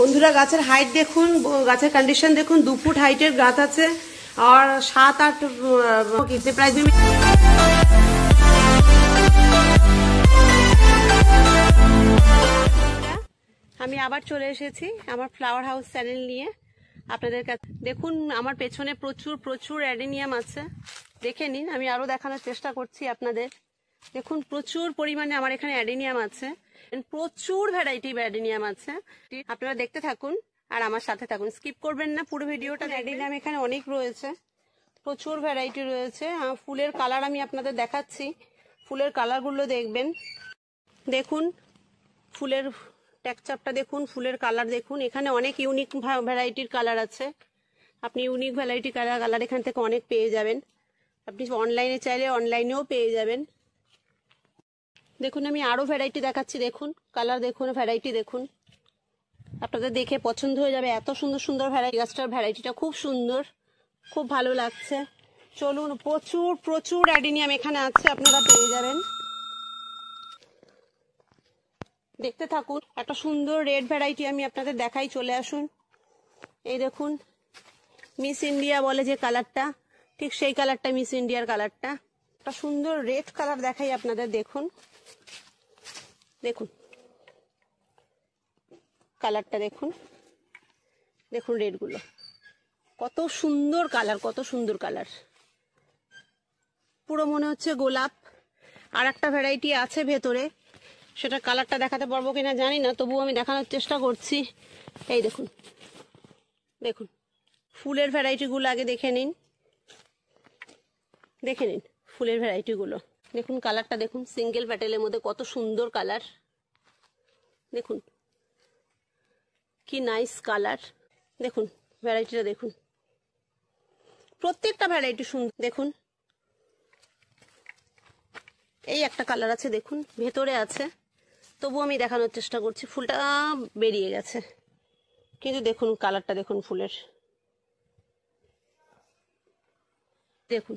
বন্ধুরা গাছের হাইট দেখুন গাছের কন্ডিশন দেখুন দু ফুট হাইটের গাছ আছে আর সাত আট কিতনে প্রাইস আমি আবার চলে এসেছি আমার ফ্লাওয়ার হাউস চ্যানেল নিয়ে আপনাদের কাছে দেখুন আমার পেছনে প্রচুর প্রচুর অ্যাডেনিয়াম আছে দেখে নিন আমি আরও দেখানোর চেষ্টা করছি আপনাদের দেখুন প্রচুর পরিমাণে আমার এখানে অ্যাডেনিয়াম আছে প্রচুর ভ্যারাইটি ব্যাডিনিয়াম আছে আপনারা দেখতে থাকুন আর আমার সাথে থাকুন স্কিপ করবেন না পুরো ভিডিওটা ব্যাডিনিয়াম এখানে অনেক রয়েছে প্রচুর ভ্যারাইটি রয়েছে ফুলের কালার আমি আপনাদের দেখাচ্ছি ফুলের কালারগুলো দেখবেন দেখুন ফুলের টেকচারটা দেখুন ফুলের কালার দেখুন এখানে অনেক ইউনিক ভ্যারাইটির কালার আছে আপনি ইউনিক ভ্যারাইটি কালার কালার এখান থেকে অনেক পেয়ে যাবেন আপনি অনলাইনে চাইলে অনলাইনেও পেয়ে যাবেন দেখুন আমি আরও ভ্যারাইটি দেখাচ্ছি দেখুন কালার দেখুন ভ্যারাইটি দেখুন আপনাদের দেখে পছন্দ হয়ে যাবে এত সুন্দর সুন্দর ভ্যারাইটি গাছটার ভ্যারাইটিটা খুব সুন্দর খুব ভালো লাগছে চলুন প্রচুর প্রচুর অ্যাডিনিয়াম এখানে আছে আপনারা পেয়ে যাবেন দেখতে থাকুন একটা সুন্দর রেড ভ্যারাইটি আমি আপনাদের দেখাই চলে আসুন এই দেখুন মিস ইন্ডিয়া বলে যে কালারটা ঠিক সেই কালারটা মিস ইন্ডিয়ার কালারটা একটা সুন্দর রেড কালার দেখাই আপনাদের দেখুন দেখুন কালারটা দেখুন দেখুন রেডগুলো কত সুন্দর কালার কত সুন্দর কালার পুরো মনে হচ্ছে গোলাপ আর একটা ভ্যারাইটি আছে ভেতরে সেটা কালারটা দেখাতে পারবো কিনা জানি না তবুও আমি দেখানোর চেষ্টা করছি এই দেখুন দেখুন ফুলের ভ্যারাইটিগুলো আগে দেখে নিন দেখে নিন ফুলের ভ্যারাইটিগুলো দেখুন কালারটা দেখুন সিঙ্গেল প্যাটেলের মধ্যে কত সুন্দর কালার দেখুন কি নাইস কালার দেখুন ভ্যারাইটিটা দেখুন প্রত্যেকটা ভ্যারাইটি সুন্দর দেখুন এই একটা কালার আছে দেখুন ভেতরে আছে তবু আমি দেখানোর চেষ্টা করছি ফুলটা বেরিয়ে গেছে কিন্তু দেখুন কালারটা দেখুন ফুলের দেখুন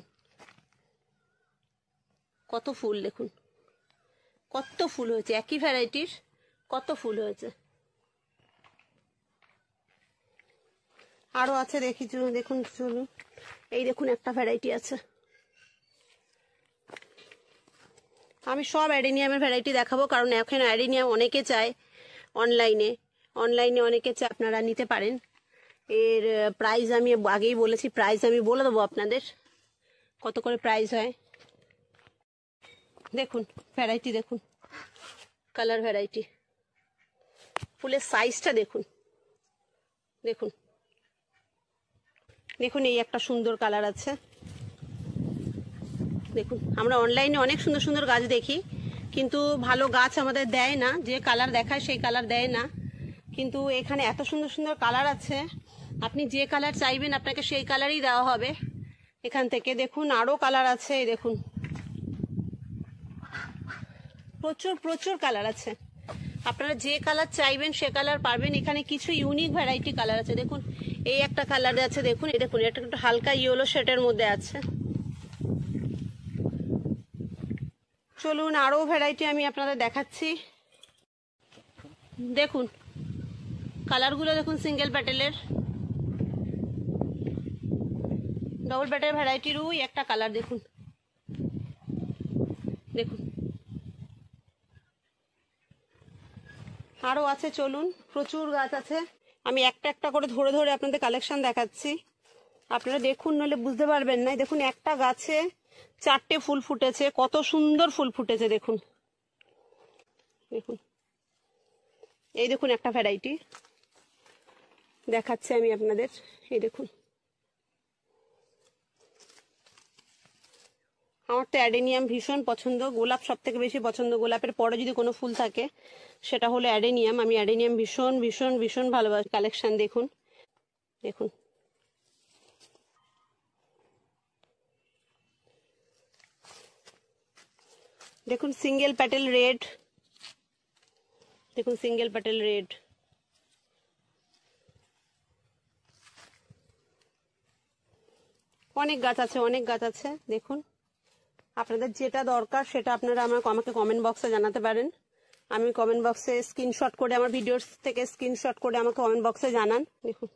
কত ফুল দেখুন কত ফুল হয়েছে একই ভ্যারাইটির কত ফুল হয়েছে আরও আছে দেখি দেখুন চলুন এই দেখুন একটা ভ্যারাইটি আছে আমি সব অ্যাডিনিয়ামের ভ্যারাইটি দেখাবো কারণ এখন অ্যাডিনিয়াম অনেকে চায় অনলাইনে অনলাইনে অনেকে চায় আপনারা নিতে পারেন এর প্রাইস আমি আগেই বলেছি প্রাইস আমি বলে দেবো আপনাদের কত করে প্রাইস হয় দেখুন ভ্যারাইটি দেখুন কালার ভ্যারাইটি ফুলের সাইজটা দেখুন দেখুন দেখুন এই একটা সুন্দর কালার আছে দেখুন আমরা অনলাইনে অনেক সুন্দর সুন্দর গাছ দেখি কিন্তু ভালো গাছ আমাদের দেয় না যে কালার দেখায় সেই কালার দেয় না কিন্তু এখানে এত সুন্দর সুন্দর কালার আছে আপনি যে কালার চাইবেন আপনাকে সেই কালারই দেওয়া হবে এখান থেকে দেখুন আরও কালার আছে দেখুন প্রচুর প্রচুর কালার আছে আপনারা যে কালার চাইবেন সে কালার পাবেন এখানে কিছু ইউনিক ভ্যারাইটি কালার আছে দেখুন এই একটা কালার আছে দেখুন এই দেখুন এটা একটু হালকা ইয়েলো শেটের মধ্যে আছে চলুন আরও ভ্যারাইটি আমি আপনাদের দেখাচ্ছি দেখুন কালারগুলো দেখুন সিঙ্গেল প্যাটেলের ডবল প্যাটেল ভ্যারাইটিরও একটা কালার দেখুন দেখুন আরও আছে চলুন প্রচুর গাছ আছে আমি একটা একটা করে ধরে ধরে আপনাদের কালেকশন দেখাচ্ছি আপনারা দেখুন নইলে বুঝতে পারবেন না দেখুন একটা গাছে চারটে ফুল ফুটেছে কত সুন্দর ফুল ফুটেছে দেখুন দেখুন এই দেখুন একটা ভ্যারাইটি দেখাচ্ছি আমি আপনাদের এই দেখুন আমার তো অ্যাডেনিয়াম ভীষণ পছন্দ গোলাপ সব থেকে বেশি পছন্দ গোলাপের পরে যদি কোনো ফুল থাকে সেটা হলো অ্যাডেনিয়াম আমি অ্যাডেনিয়াম ভীষণ ভীষণ ভীষণ ভালোবাসি কালেকশান দেখুন দেখুন দেখুন সিঙ্গেল প্যাটেল রেড দেখুন সিঙ্গেল প্যাটেল রেড অনেক গাছ আছে অনেক গাছ আছে দেখুন আপনাদের যেটা দরকার সেটা আপনারা আমার আমাকে কমেন্ট বক্সে জানাতে পারেন আমি কমেন্ট বক্সে স্ক্রিনশট করে আমার ভিডিওর থেকে স্ক্রিনশট করে আমাকে কমেন্ট বক্সে জানান দেখুন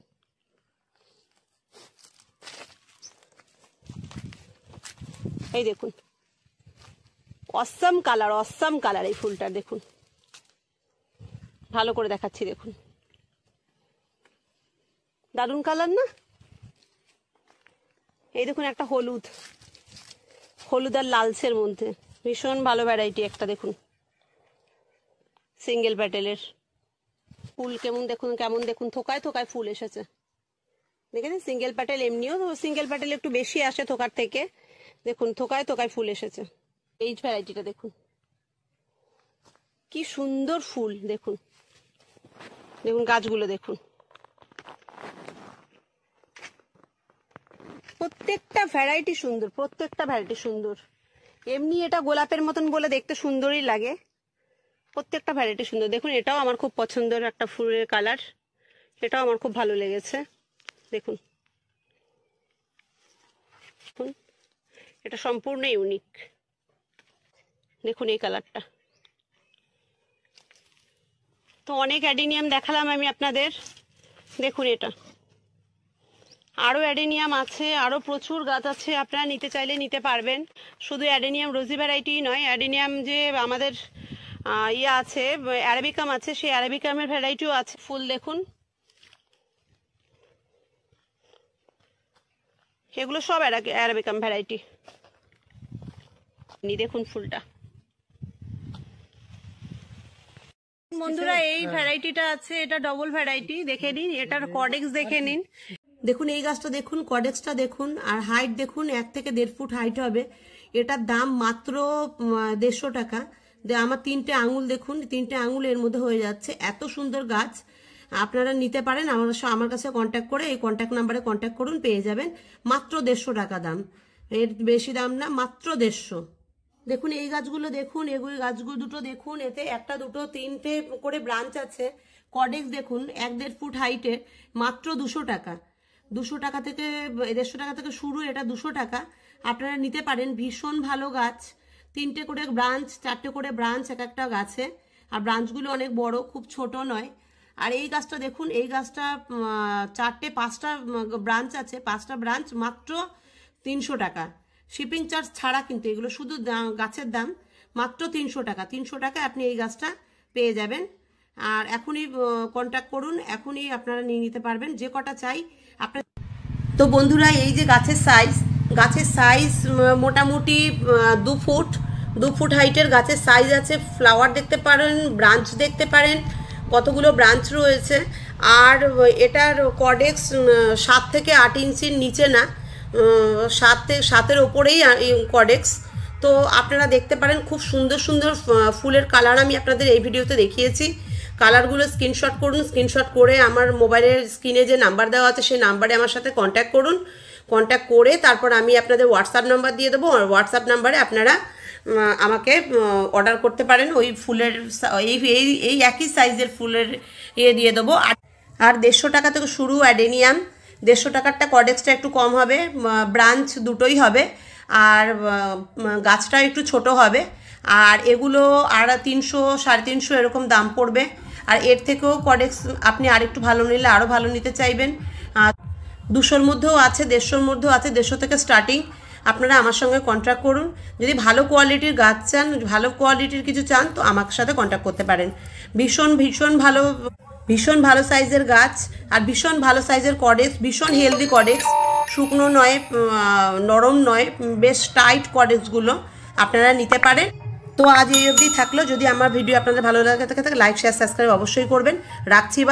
এই দেখুন অসম কালার অসম কালার এই ফুলটা দেখুন ভালো করে দেখাচ্ছি দেখুন দারুণ কালার না এই দেখুন একটা হলুদ হলুদ আর লালসের মধ্যে ভীষণ ভালো ভ্যারাইটি একটা দেখুন সিঙ্গেল প্যাটেলের ফুল কেমন দেখুন কেমন দেখুন থোকায় থোকায় ফুল এসেছে দেখেছেন সিঙ্গেল প্যাটেল এমনিও সিঙ্গেল প্যাটেল একটু বেশি আসে থোকার থেকে দেখুন থোকায় থোকায় ফুল এসেছে এই ভ্যারাইটিটা দেখুন কি সুন্দর ফুল দেখুন দেখুন গাছগুলো দেখুন প্রত্যেকটা ভ্যারাইটি সুন্দর প্রত্যেকটা ভ্যারাইটি সুন্দর এমনি এটা গোলাপের মতন বলে দেখতে সুন্দরই লাগে প্রত্যেকটা ভ্যারাইটি সুন্দর দেখুন এটাও আমার খুব পছন্দের একটা ফুলের কালার এটাও আমার খুব ভালো লেগেছে দেখুন এটা সম্পূর্ণ ইউনিক দেখুন এই কালারটা তো অনেক অ্যাডিনিয়াম দেখালাম আমি আপনাদের দেখুন এটা আরও অ্যাডেনিয়াম আছে আরও প্রচুর গাছ আছে আপনারা নিতে চাইলে নিতে পারবেন শুধু অ্যাডেনিয়াম রোজি ভ্যারাইটি নয় অ্যাডেনিয়াম যে আমাদের ইয়ে আছে অ্যারাবিকাম আছে সেই অ্যারাবিকামের ভ্যারাইটিও আছে ফুল দেখুন এগুলো সব অ্যারাবিকাম ভ্যারাইটি নি দেখুন ফুলটা বন্ধুরা এই হ্যাঁ। ভ্যারাইটিটা আছে এটা ডবল ভ্যারাইটি দেখে নিন এটার কডেক্স হ্যাঁ। দেখে নিন দেখুন এই গাছটা দেখুন কডেক্সটা দেখুন আর হাইট দেখুন এক থেকে দেড় ফুট হাইট হবে এটার দাম মাত্র দেড়শো টাকা আমার তিনটে আঙুল দেখুন তিনটে আঙুল এর মধ্যে হয়ে যাচ্ছে এত সুন্দর গাছ আপনারা নিতে পারেন আমার আমার কাছে কন্ট্যাক্ট করে এই কন্ট্যাক্ট নাম্বারে কন্ট্যাক্ট করুন পেয়ে যাবেন মাত্র দেড়শো টাকা দাম এর বেশি দাম না মাত্র দেড়শো দেখুন এই গাছগুলো দেখুন এগুলো গাছগুলো দুটো দেখুন এতে একটা দুটো তিনটে করে ব্রাঞ্চ আছে কডেক্স দেখুন এক দেড় ফুট হাইটে মাত্র দুশো টাকা দুশো টাকা থেকে দেড়শো টাকা থেকে শুরু এটা দুশো টাকা আপনারা নিতে পারেন ভীষণ ভালো গাছ তিনটে করে ব্রাঞ্চ চারটে করে ব্রাঞ্চ এক একটা গাছে আর ব্রাঞ্চগুলো অনেক বড় খুব ছোট নয় আর এই গাছটা দেখুন এই গাছটা চারটে পাঁচটা ব্রাঞ্চ আছে পাঁচটা ব্রাঞ্চ মাত্র তিনশো টাকা শিপিং চার্জ ছাড়া কিন্তু এগুলো শুধু গাছের দাম মাত্র তিনশো টাকা তিনশো টাকা আপনি এই গাছটা পেয়ে যাবেন আর এখনই কন্ট্যাক্ট করুন এখনই আপনারা নিয়ে নিতে পারবেন যে কটা চাই তো বন্ধুরা এই যে গাছের সাইজ গাছের সাইজ মোটামুটি দু ফুট দু ফুট হাইটের গাছের সাইজ আছে ফ্লাওয়ার দেখতে পারেন ব্রাঞ্চ দেখতে পারেন কতগুলো ব্রাঞ্চ রয়েছে আর এটার কডেক্স সাত থেকে আট ইঞ্চির নিচে না সাতে সাতের ওপরেই কডেক্স তো আপনারা দেখতে পারেন খুব সুন্দর সুন্দর ফুলের কালার আমি আপনাদের এই ভিডিওতে দেখিয়েছি কালারগুলো স্ক্রিনশট করুন স্ক্রিনশট করে আমার মোবাইলের স্ক্রিনে যে নাম্বার দেওয়া আছে সেই নাম্বারে আমার সাথে কন্ট্যাক্ট করুন কন্ট্যাক্ট করে তারপর আমি আপনাদের হোয়াটসঅ্যাপ নাম্বার দিয়ে দেবো হোয়াটসঅ্যাপ নাম্বারে আপনারা আমাকে অর্ডার করতে পারেন ওই ফুলের এই এই এই একই সাইজের ফুলের ইয়ে দিয়ে দেবো আর দেড়শো টাকা থেকে শুরু অ্যাডেনিয়াম দেড়শো টাকারটা কডেক্সটা একটু কম হবে ব্রাঞ্চ দুটোই হবে আর গাছটা একটু ছোট হবে আর এগুলো আর তিনশো সাড়ে তিনশো এরকম দাম পড়বে আর এর থেকেও কডেক্স আপনি আরেকটু ভালো নিলে আরও ভালো নিতে চাইবেন দুশোর মধ্যেও আছে দেড়শোর মধ্যেও আছে দেড়শো থেকে স্টার্টিং আপনারা আমার সঙ্গে কন্ট্যাক্ট করুন যদি ভালো কোয়ালিটির গাছ চান ভালো কোয়ালিটির কিছু চান তো আমার সাথে কন্ট্যাক্ট করতে পারেন ভীষণ ভীষণ ভালো ভীষণ ভালো সাইজের গাছ আর ভীষণ ভালো সাইজের কডেক্স ভীষণ হেলদি কডেক্স শুকনো নয় নরম নয় বেশ টাইট কডেক্সগুলো আপনারা নিতে পারেন তো আজ এই অবধি থাকলো যদি আমার ভিডিও আপনাদের ভালো লাগে থাকে লাইক শেয়ার সাবস্ক্রাইব অবশ্যই করবেন রাখছি বা